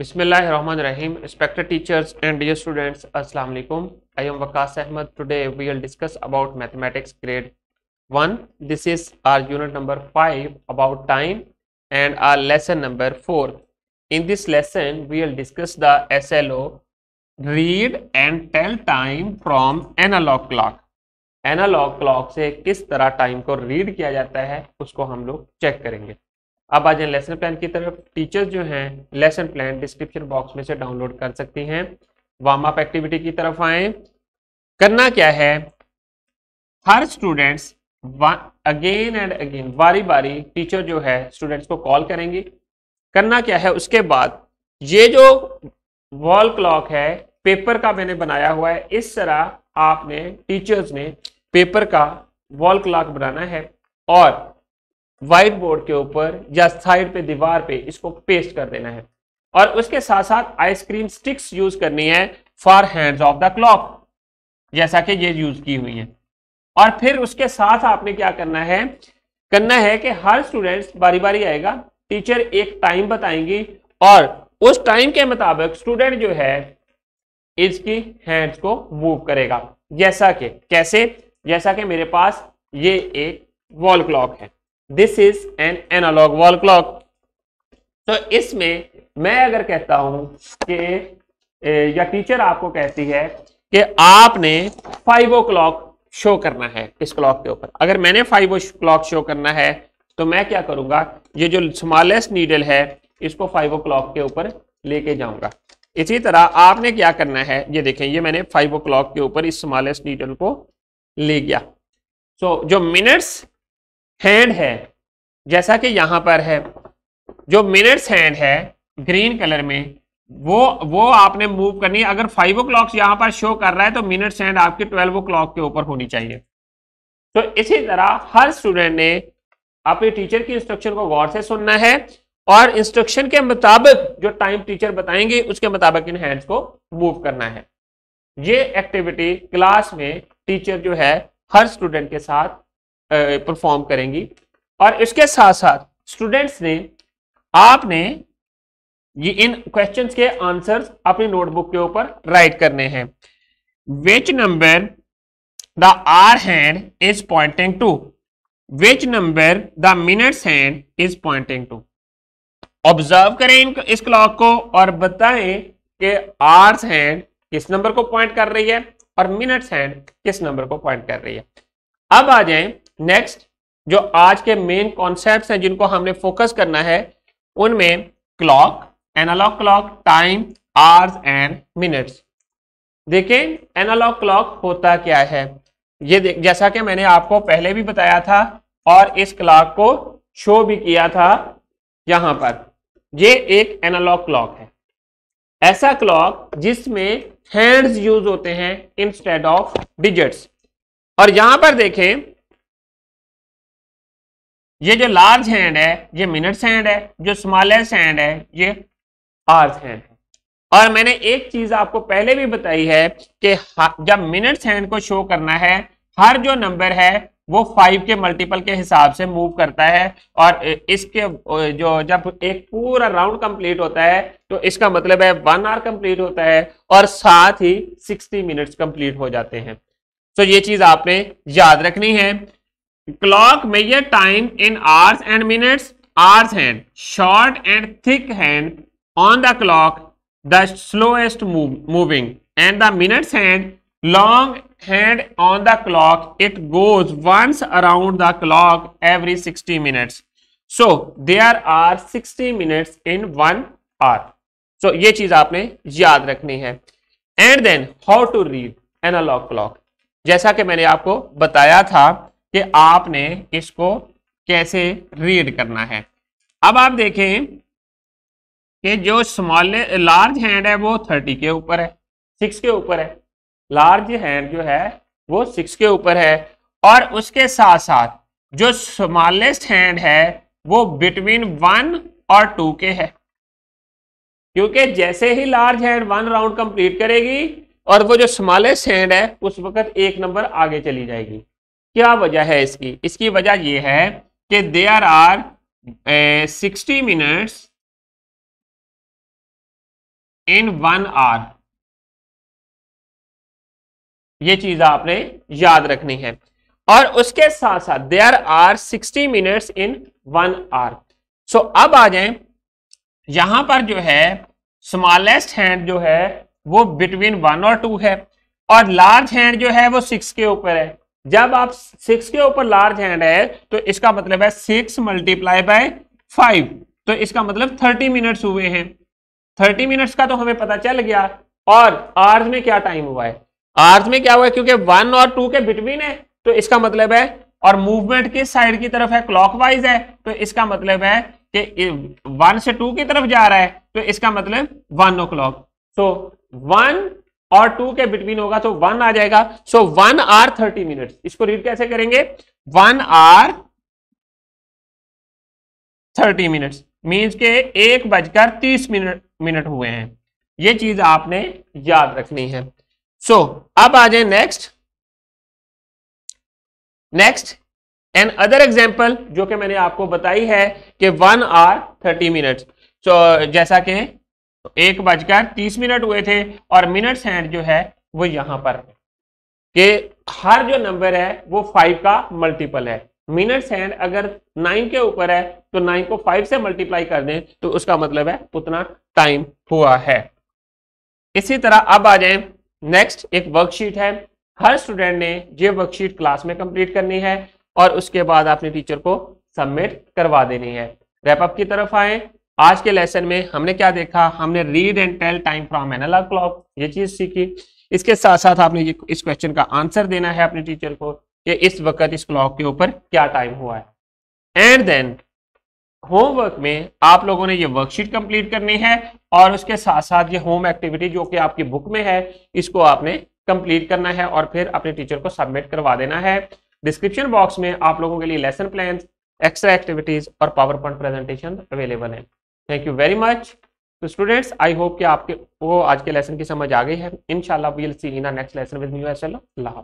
बिसमिल्ल रन रहीम respected teachers and dear students अस्सलाम वालेकुम I am Waqas Ahmad today we will discuss about mathematics grade one this is our unit number five about time and our lesson number four in this lesson we will discuss the S read and tell time from analog clock analog clock से किस तरह time को read किया जाता है उसको हम लोग चेक करेंगे अब आ जाए लेसन प्लान की तरफ टीचर्स जो हैं लेसन प्लान डिस्क्रिप्शन बॉक्स में से डाउनलोड कर सकती हैं वार्म अप एक्टिविटी की तरफ आए करना क्या है हर स्टूडेंट्स अगेन एंड अगेन बारी बारी टीचर जो है स्टूडेंट्स को कॉल करेंगी करना क्या है उसके बाद ये जो वॉल क्लॉक है पेपर का मैंने बनाया हुआ है इस तरह आपने टीचर्स ने पेपर का वॉल क्लॉक बनाना है और व्हाइट बोर्ड के ऊपर या साइड पे दीवार पे इसको पेस्ट कर देना है और उसके साथ साथ आइसक्रीम स्टिक्स यूज करनी है for hands of the clock जैसा कि ये यूज की हुई है और फिर उसके साथ आपने क्या करना है करना है कि हर स्टूडेंट बारी बारी आएगा टीचर एक टाइम बताएंगी और उस टाइम के मुताबिक स्टूडेंट जो है इसकी हैंड्स को मूव करेगा जैसा कि कैसे जैसा कि मेरे पास ये एक वॉल क्लॉक है this is an analog wall clock तो इसमें मैं अगर कहता हूं कि या टीचर आपको कहती है कि आपने फाइव ओ क्लॉक शो करना है इस क्लॉक के ऊपर अगर मैंने फाइव ओ क्लॉक शो करना है तो मैं क्या करूंगा ये जो स्मॉलेस्ट नीडल है इसको फाइव ओ क्लॉक के ऊपर लेके जाऊंगा इसी तरह आपने क्या करना है ये देखें ये मैंने फाइव ओ क्लॉक के ऊपर इस स्मॉलेस्ट नीडल को ले गया सो so, जो मिनट्स हैंड है जैसा कि यहाँ पर है जो मिनट्स हैंड है ग्रीन कलर में वो वो आपने मूव करनी है अगर फाइव ओ क्लॉक यहाँ पर शो कर रहा है तो मिनट्स हैंड आपके ट्वेल्व ओ क्लॉक के ऊपर होनी चाहिए तो इसी तरह हर स्टूडेंट ने अपने टीचर की इंस्ट्रक्शन को गौर से सुनना है और इंस्ट्रक्शन के मुताबिक जो टाइम टीचर बताएंगे उसके मुताबिक इन हैंड्स को मूव करना है ये एक्टिविटी क्लास में टीचर जो है हर स्टूडेंट के साथ परफॉर्म करेंगी और इसके साथ साथ स्टूडेंट्स ने आपने ये इन क्वेश्चंस के आंसर्स अपनी नोटबुक के ऊपर राइट करने हैं which number the hour hand is pointing to which number the minutes hand is pointing to observe करें इन, इस क्लॉक को और बताएं कि आर्स हैंड किस नंबर को पॉइंट कर रही है और मिनट्स हैंड किस नंबर को पॉइंट कर रही है अब आ जाए नेक्स्ट जो आज के मेन कॉन्सेप्ट हैं जिनको हमने फोकस करना है उनमें clock analog clock time hours and minutes देखें एनालॉग क्लॉक होता क्या है ये जैसा कि मैंने आपको पहले भी बताया था और इस क्लॉक को शो भी किया था यहां पर ये एक एनालॉग क्लॉक है ऐसा क्लॉक जिसमें हैंड्स यूज होते हैं इंस्टेड ऑफ डिजिट्स और यहां पर देखें ये जो लार्ज हैंड है ये मिनट्स हैंड है जो स्मॉलेस्ट हैंड है ये आर्स हैंड है और मैंने एक चीज आपको पहले भी बताई है कि जब मिनट्स हैंड को शो करना है हर जो नंबर है वो फाइव के मल्टीपल के हिसाब से मूव करता है और इसके जो जब एक पूरा राउंड कंप्लीट होता है तो इसका मतलब है वन आवर कंप्लीट होता है और साथ ही सिक्सटी मिनट्स कंप्लीट हो जाते हैं तो ये चीज आपने याद रखनी है clock measure time in hours and minutes hours hand short and thick hand on the clock the slowest moving and the minutes hand long hand on the clock it goes once around the clock every 60 minutes so there are 60 minutes in one hour so ये चीज आपने याद रखनी है and then how to read analog clock जैसा कि मैंने आपको बताया था कि आपने इसको कैसे रीड करना है अब आप देखें कि जो स्मॉल लार्ज हैंड है वो थर्टी के ऊपर है सिक्स के ऊपर है लार्ज हैंड जो है वो सिक्स के ऊपर है और उसके साथ साथ जो स्मॉलेस्ट हैंड है वो बिटवीन वन और टू के है क्योंकि जैसे ही large hand one round complete करेगी और वो जो स्मॉलेस्ट हैंड है उस वक्त एक नंबर आगे चली जाएगी क्या वजह है इसकी इसकी वजह यह है कि there are sixty minutes in one hour ये चीज आपने याद रखनी है और उसके साथ साथ there are sixty minutes in one hour so अब आ जाए यहां पर जो है स्मॉलेस्ट हैंड जो है वो बिटवीन वन और टू है और लार्ज हैंड जो है वो सिक्स के ऊपर है जब आप सिक्स के ऊपर लार्ज हैंड है तो इसका मतलब है सिक्स मल्टीप्लाई बाय फाइव तो इसका मतलब थर्टी मिनट्स हुए हैं थर्टी मिनट्स का तो हमें पता चल गया और आर्ज में क्या टाइम हुआ है आर्ज में क्या हुआ है क्योंकि वन और टू के बिटवीन है तो इसका मतलब है और मूवमेंट किस साइड की तरफ है क्लॉकवाइज है तो इसका मतलब है कि वन से टू की तरफ जा रहा है तो इसका मतलब one o'clock so one और टू के बिटवीन होगा तो वन आ जाएगा so one hour thirty minute इसको रीड कैसे करेंगे one hour thirty minute means के एक बजकर तीस मिनट मिनट हुए हैं ये चीज आपने याद रखनी है सो so, अब आ जाए next next another example जो कि मैंने आपको बताई है कि one hour thirty minutes so जैसा कि तो एक बजकर तीस मिनट हुए थे और मिनट हैंड जो है वो यहां पर है कि हर जो नंबर है वो फाइव का मल्टीपल है मिनट हैंड अगर नाइन के ऊपर है तो नाइन को फाइव से मल्टीप्लाई कर दें तो उसका मतलब है उतना टाइम हुआ है इसी तरह अब आ जाए नेक्स्ट एक वर्कशीट है हर स्टूडेंट ने ये वर्कशीट क्लास में कंप्लीट करनी है और उसके बाद आपने टीचर को सबमिट करवा देनी है रैपअप की तरफ आए आज के लेसन में हमने क्या देखा हमने read and tell time from analog clock ये चीज सीखी इसके साथ साथ आपने ये इस क्वेश्चन का आंसर देना है अपने टीचर को कि इस वक्त इस क्लॉक के ऊपर क्या टाइम हुआ है एंड देन होमवर्क में आप लोगों ने ये वर्कशीट कंप्लीट करनी है और उसके साथ साथ ये होम एक्टिविटी जो कि आपकी बुक में है इसको आपने कंप्लीट करना है और फिर अपने टीचर को सबमिट करवा देना है डिस्क्रिप्शन बॉक्स में आप लोगों के लिए लेसन प्लान एक्स्ट्रा एक्टिविटीज और पावर पॉइंट प्रेजेंटेशन अवेलेबल है थैंक यू वेरी मच तो स्टूडेंट्स आई होप कि आपके वो आज के लेसन की समझ आ गई है इनशाला we'll see in next lesson with new एस एल अल्लाह